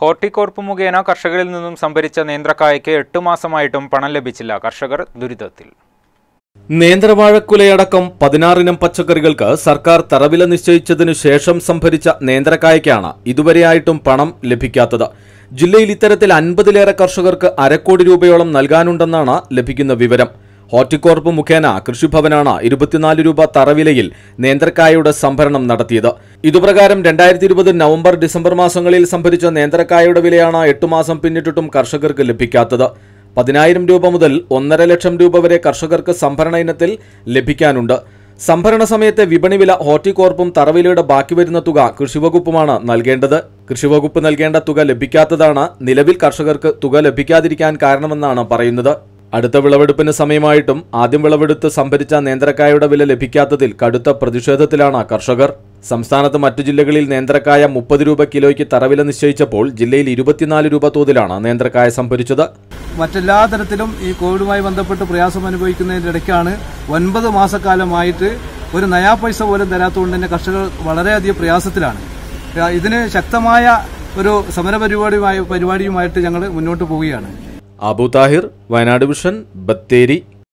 ഹോർട്ടിക്കോർപ്പ് മുഖേന കർഷകരിൽ നിന്നും സംഭരിച്ച നേന്ത്രക്കായയ്ക്ക് എട്ട് മാസമായിട്ടും പണം ലഭിച്ചില്ല കർഷകർ ദുരിതത്തിൽ നേന്ത്രവാഴക്കുലയടക്കം പതിനാറിനം പച്ചക്കറികൾക്ക് സർക്കാർ തറവില നിശ്ചയിച്ചതിനു ശേഷം സംഭരിച്ച നേന്ത്രക്കായയ്ക്കാണ് ഇതുവരെയായിട്ടും പണം ലഭിക്കാത്തത് ജില്ലയിൽ ഇത്തരത്തിൽ അൻപതിലേറെ കർഷകർക്ക് അരക്കോടി രൂപയോളം നൽകാനുണ്ടെന്നാണ് ലഭിക്കുന്ന വിവരം ഹോർട്ടിക്കോർപ്പ് മുഖേന കൃഷിഭവനാണ് ഇരുപത്തിനാല് രൂപ തറവിലയിൽ നേന്ത്രക്കായയുടെ സംഭരണം നടത്തിയത് ഇതുപ്രകാരം രണ്ടായിരത്തി ഇരുപത് നവംബർ ഡിസംബർ മാസങ്ങളിൽ സംഭരിച്ച നേന്ത്രക്കായയുടെ വിലയാണ് എട്ടു മാസം പിന്നിട്ടിട്ടും കർഷകർക്ക് ലഭിക്കാത്തത് പതിനായിരം രൂപ മുതൽ ഒന്നര ലക്ഷം രൂപ വരെ കർഷകർക്ക് സംഭരണ ഇനത്തിൽ ലഭിക്കാനുണ്ട് സംഭരണ സമയത്തെ വിപണി വില ഹോർട്ടിക്കോർപ്പും തറവിലയുടെ ബാക്കി വരുന്ന തുക കൃഷിവകുപ്പുമാണ് നൽകേണ്ടത് കൃഷിവകുപ്പ് നൽകേണ്ട തുക ലഭിക്കാത്തതാണ് നിലവിൽ കർഷകർക്ക് തുക ലഭിക്കാതിരിക്കാൻ കാരണമെന്നാണ് പറയുന്നത് അടുത്ത വിളവെടുപ്പിന് സമയമായിട്ടും ആദ്യം വിളവെടുത്ത് സംഭരിച്ച നേന്ത്രക്കായയുടെ വില ലഭിക്കാത്തതിൽ കടുത്ത പ്രതിഷേധത്തിലാണ് കർഷകർ സംസ്ഥാനത്ത് മറ്റു ജില്ലകളിൽ നേന്ത്രക്കായ മുപ്പത് രൂപ കിലോയ്ക്ക് തറവില നിശ്ചയിച്ചപ്പോൾ ജില്ലയിൽ ഇരുപത്തിനാല് രൂപ തോതിലാണ് നേന്ത്രക്കായ സംഭരിച്ചത് മറ്റെല്ലാ തരത്തിലും ഈ കോവിഡുമായി ബന്ധപ്പെട്ട് പ്രയാസം അനുഭവിക്കുന്നതിൻ്റെ ഇടയ്ക്കാണ് ഒൻപത് മാസക്കാലമായിട്ട് ഒരു നയാ പൈസ പോലും തരാത്തതുകൊണ്ട് തന്നെ കർഷകർ വളരെയധികം പ്രയാസത്തിലാണ് ഇതിന് ശക്തമായ ഒരു സമരപരിപാടിയുമായി പരിപാടിയുമായിട്ട് ഞങ്ങൾ മുന്നോട്ട് പോവുകയാണ് അബുതാഹിർ വയനാട് വിഷൻ ബത്തേരി